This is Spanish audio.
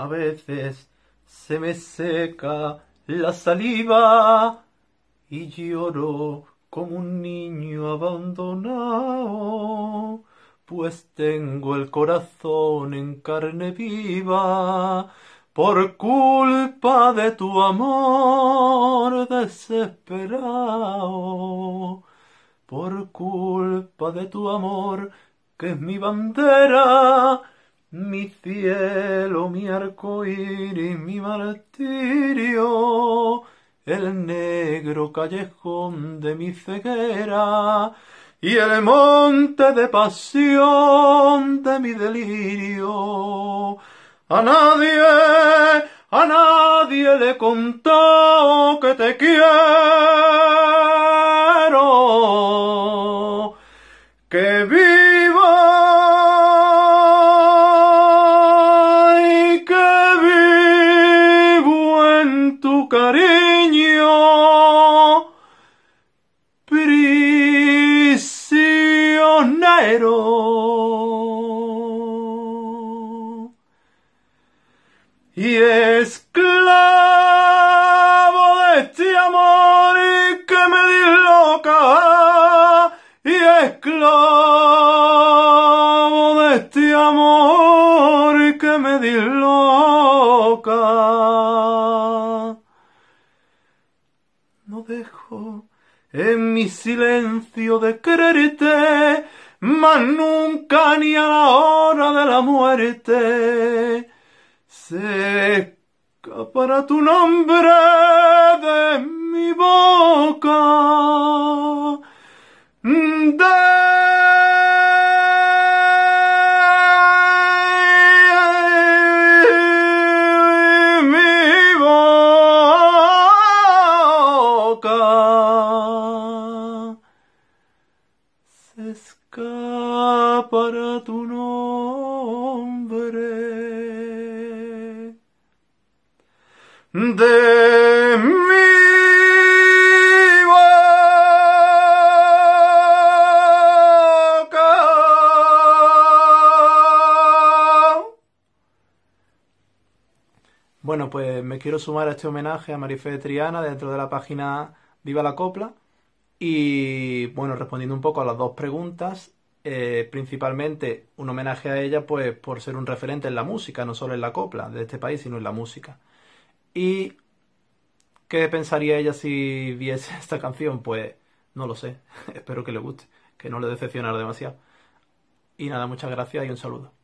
A veces se me seca la saliva y lloro como un niño abandonado, pues tengo el corazón en carne viva por culpa de tu amor desesperado, por culpa de tu amor que es mi bandera mi cielo, mi arco iris, mi martirio, el negro callejón de mi ceguera y el monte de pasión de mi delirio. A nadie, a nadie le contó que te quiero. cariño prisionero y esclavo de este amor que me disloca y esclavo de este amor y que me disloca No dejo en mi silencio de quererte, mas nunca ni a la hora de la muerte se escapará tu nombre de mi boca. escapará tu nombre de mí. Bueno, pues me quiero sumar a este homenaje a Marifé Triana dentro de la página Viva la Copla y bueno, respondiendo un poco a las dos preguntas, eh, principalmente un homenaje a ella pues por ser un referente en la música, no solo en la copla de este país, sino en la música. ¿Y qué pensaría ella si viese esta canción? Pues no lo sé, espero que le guste, que no le decepcionara demasiado. Y nada, muchas gracias y un saludo.